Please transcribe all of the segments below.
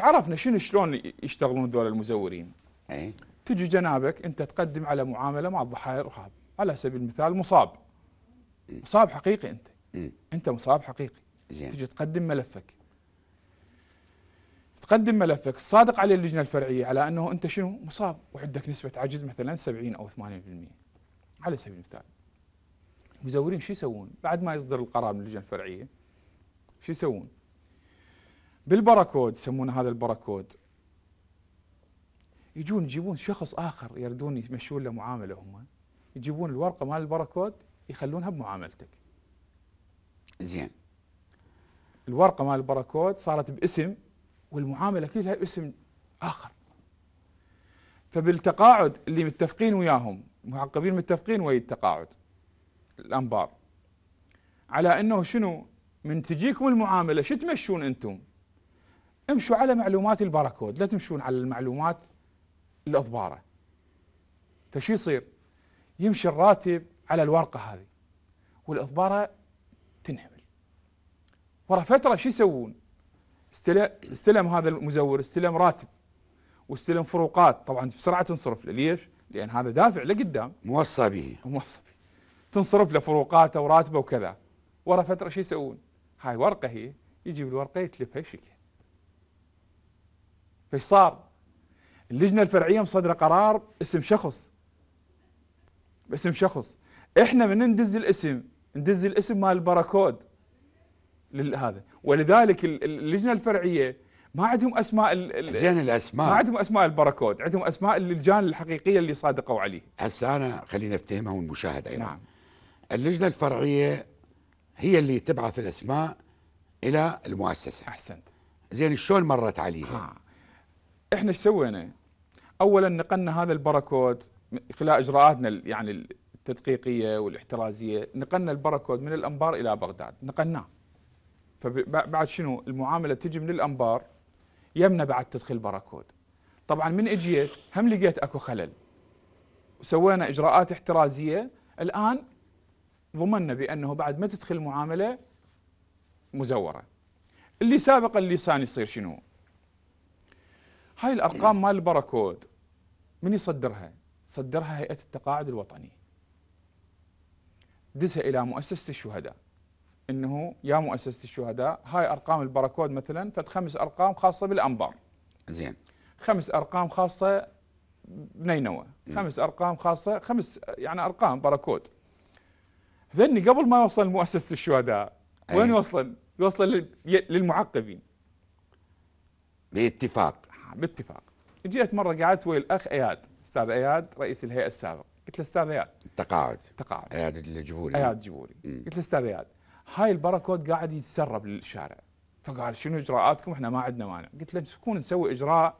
عرفنا شنو شلون يشتغلون ذول المزورين اي تجي جنابك انت تقدم على معامله مع ضحايا الارهاب على سبيل المثال مصاب مصاب حقيقي انت انت مصاب حقيقي زين. تجي تقدم ملفك تقدم ملفك صادق عليه اللجنه الفرعيه على انه انت شنو مصاب وعندك نسبه عجز مثلا 70 او 80% على سبيل المثال المزورين شو يسوون؟ بعد ما يصدر القرار من اللجنه الفرعيه شو يسوون؟ بالباركود يسمون هذا الباركود يجون يجيبون شخص اخر يردون يمشون له معامله هم يجيبون الورقه مال الباركود يخلونها بمعاملتك زين الورقه مال الباركود صارت باسم والمعامله كلها باسم اخر فبالتقاعد اللي متفقين وياهم المعقبين متفقين ويا التقاعد الانبار على انه شنو من تجيكم المعامله شو تمشون انتم امشوا على معلومات الباركود لا تمشون على المعلومات الاضباره فشو يصير؟ يمشي الراتب على الورقه هذه والاضباره تنهمل ورا فتره شو يسوون؟ استلم هذا المزور استلم راتب واستلم فروقات طبعا بسرعه تنصرف له ليش؟ لان هذا دافع لقدام موصى به موصى به تنصرف له فروقاته وراتبه وكذا ورا فتره شو يسوون؟ هاي ورقه هي يجيب الورقه يتلفها يشكها ايش صار؟ اللجنه الفرعيه مصدره قرار اسم شخص باسم شخص احنا من ندز الاسم ندز الاسم مال الباركود لهذا ولذلك اللجنه الفرعيه ما عندهم اسماء زين الاسماء ما عندهم اسماء الباركود عندهم اسماء اللجان الحقيقيه اللي صادقوا عليه هسه انا خلينا نفتهمها والمشاهد ايضا نعم اللجنه الفرعيه هي اللي تبعث الاسماء الى المؤسسه احسنت زين شلون مرت عليها؟ ها. احنا ايش سوينا؟ اولا نقلنا هذا الباركود خلال اجراءاتنا يعني التدقيقيه والاحترازيه نقلنا الباركود من الانبار الى بغداد نقلناه فبعد شنو المعامله تجي من الانبار يمنا بعد تدخل باركود طبعا من اجيت هم لقيت اكو خلل وسوينا اجراءات احترازيه الان ضمننا بانه بعد ما تدخل المعامله مزوره اللي سابقا اللي صار يصير شنو هاي الارقام مال البركود من يصدرها؟ صدرها هيئه التقاعد الوطني دزها الى مؤسسه الشهداء انه يا مؤسسه الشهداء هاي ارقام البركود مثلا فد خمس ارقام خاصه بالانبار زين خمس ارقام خاصه بنينوى خمس ارقام خاصه خمس يعني ارقام باركود. ذني قبل ما يوصل مؤسسه الشهداء وين يوصل؟ يوصل للمعقبين باتفاق باتفاق جيت مره قعدت ويا الاخ اياد استاذ اياد رئيس الهيئه السابق قلت له استاذ اياد تقاعد تقاعد اياد الجبوري اياد الجبوري قلت له استاذ اياد هاي الباركود قاعد يتسرب للشارع فقال شنو اجراءاتكم احنا ما عندنا مانع قلت له نكون نسوي اجراء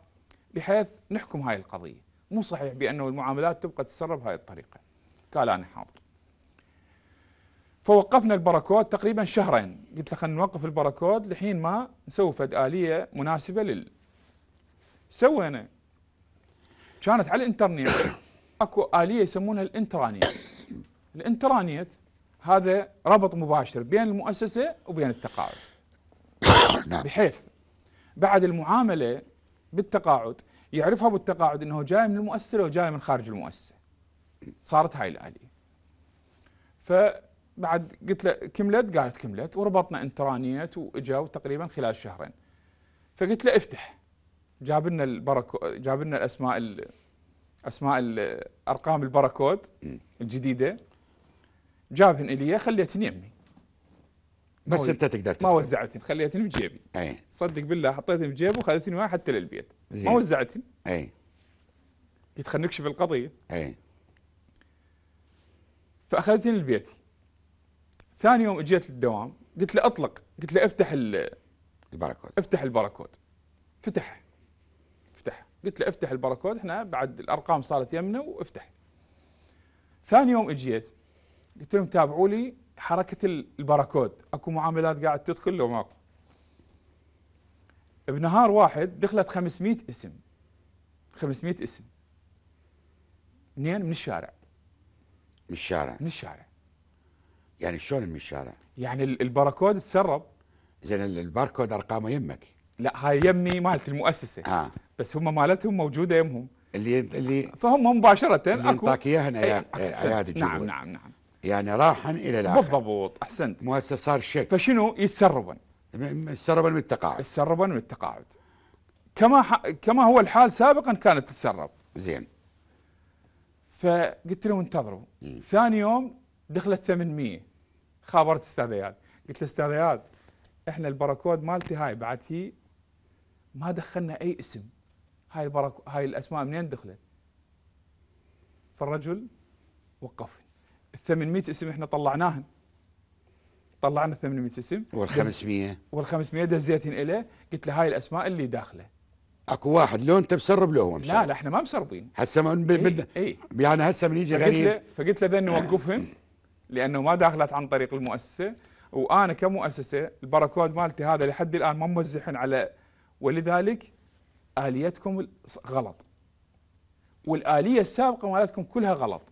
بحيث نحكم هاي القضيه مو صحيح بانه المعاملات تبقى تتسرب هاي الطريقه قال انا حاضر فوقفنا الباركود تقريبا شهرين قلت له خلينا نوقف الباركود لحين ما نسوي فد اليه مناسبه لل سوينا كانت على الانترنت اكو اليه يسمونها الانترانيت الانترانيت هذا ربط مباشر بين المؤسسه وبين التقاعد نعم. بحيث بعد المعامله بالتقاعد يعرفها بالتقاعد انه جاي من المؤسسه لو جاي من خارج المؤسسه صارت هاي الاليه فبعد قلت له كملت قالت كملت وربطنا انترانيت واجا تقريبا خلال شهرين فقلت له افتح جاب لنا البركو جاب لنا الاسماء ال... اسماء الارقام الباركود الجديده جابهن الي خليتهن يمي بس انت تقدر ما وزعتهن خليتهن بجيبي اي صدق بالله حطيتهن بجيبي وخليتهن معي حتى للبيت ما وزعتهن اي قلت خلينا نكشف القضيه اي فاخذتهن لبيتي ثاني يوم اجيت للدوام قلت له اطلق قلت له افتح الباركود افتح الباركود فتح افتح قلت له افتح الباركود احنا بعد الارقام صارت يمنا وافتح ثاني يوم اجيت قلت لهم تابعوا لي حركه الباركود اكو معاملات قاعد تدخل لو ماكو بنهار واحد دخلت 500 اسم 500 اسم منين من الشارع من الشارع من الشارع يعني شلون من الشارع يعني الباركود تسرب زين الباركود ارقامه يمك لا هاي يمني مالت المؤسسه آه. بس هم مالتهم موجوده يمهم اللي اللي فهم مباشره اللي اكو اياها إيه، يا عياد الجبل نعم نعم نعم يعني راحا الى الاخر بالضبط احسنت مؤسسه صار شيء فشنو يتسربن يتسربن من التقاعد يتسربن من التقاعد كما ح... كما هو الحال سابقا كانت تتسرب زين فقلت له انتظروا ثاني يوم دخلت 800 خابرت استاذ اياد قلت له استاذ اياد احنا البركود مالتي هاي بعد هي ما دخلنا اي اسم هاي البركة هاي الاسماء منين دخلت؟ فالرجل وقف ال 800 اسم احنا طلعناهم طلعنا 800 اسم وال 500 وال 500 دزيتهم اليه قلت له هاي الاسماء اللي داخله اكو واحد لو انت مسرب له هو مسرب لا لا احنا ما مسربين هسه إيه، من ب... ايه ايه يعني هسه من يجي غريب له فقلت له نوقفهم وقفهم لانه ما داخلت عن طريق المؤسسه وانا كمؤسسه الباركود مالتي هذا لحد الان ما موزعهن على ولذلك آليتكم غلط والآلية السابقة مالتكم كلها غلط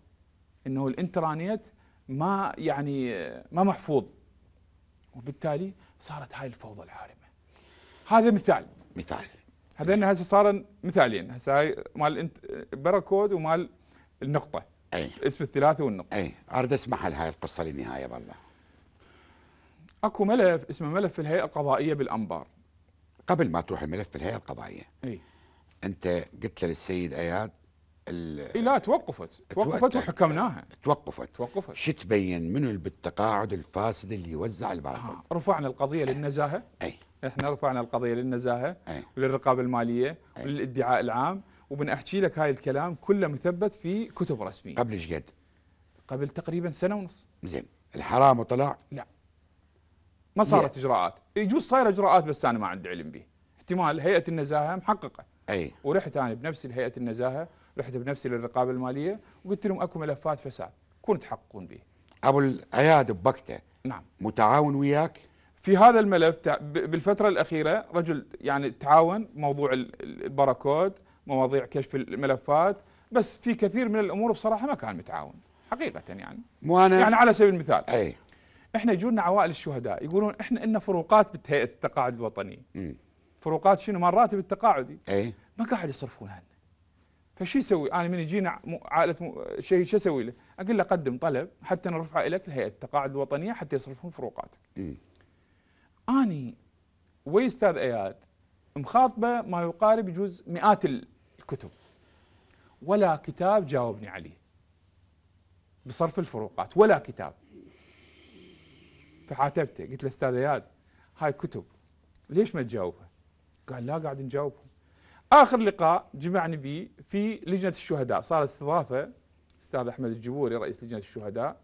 انه الانترانيت ما يعني ما محفوظ وبالتالي صارت هاي الفوضى العارمة هذا مثال مثال هذين هسه صار مثالين هسه هاي مال باركود ومال النقطة اي اسم الثلاثة والنقطة اي اريد اسمع هاي القصة للنهاية بالله اكو ملف اسمه ملف الهيئة القضائية بالانبار قبل ما تروح الملف الهيئه القضائيه اي انت قلت للسيد اياد اي لا توقفت توقفت وحكمناها توقفت توقفت شو تبين منو بالتقاعد الفاسد اللي يوزع البرامج آه رفعنا القضيه للنزاهه اي احنا رفعنا القضيه للنزاهه أي. وللرقابه الماليه أي. وللادعاء العام وبنحكي لك هاي الكلام كله مثبت في كتب رسميه قبل ايش قد؟ قبل تقريبا سنه ونص زين الحرام طلع؟ لا ما صارت اجراءات يجوز صايره اجراءات بس انا ما عندي علم به احتمال هيئه النزاهه محققه اي ورحت انا بنفسي لهيئه النزاهه رحت بنفسي للرقابه الماليه وقلت لهم اكو ملفات فساد كون تحققون به ابو الاياد ببكته نعم متعاون وياك في هذا الملف بالفتره الاخيره رجل يعني تعاون موضوع الباركود مواضيع كشف الملفات بس في كثير من الامور بصراحه ما كان متعاون حقيقه يعني مو أنا يعني على سبيل المثال اي احنا يجونا عوائل الشهداء يقولون احنا إلنا فروقات بهيئه التقاعد الوطني فروقات شنو من راتب التقاعدي اي ما قاعد يصرفون عنه فشو يسوي انا من يجينا عائله شيء شو اسوي له؟ اقول له قدم طلب حتى نرفعه لك لهيئه التقاعد الوطنيه حتى يصرفون فروقاتك. م. اني ويا استاذ اياد مخاطبه ما يقارب يجوز مئات الكتب ولا كتاب جاوبني عليه بصرف الفروقات ولا كتاب فعاتبته قلت له استاذ اياد هاي كتب ليش ما تجاوبها؟ قال لا قاعد نجاوبهم اخر لقاء جمعني به في لجنه الشهداء صارت استضافه استاذ احمد الجبوري رئيس لجنه الشهداء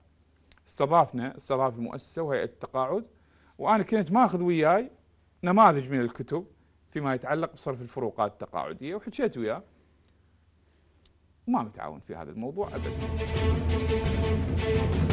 استضافنا استضاف المؤسسه وهيئه التقاعد وانا كنت ماخذ وياي نماذج من الكتب فيما يتعلق بصرف الفروقات التقاعديه وحكيت وياه وما متعاون في هذا الموضوع ابدا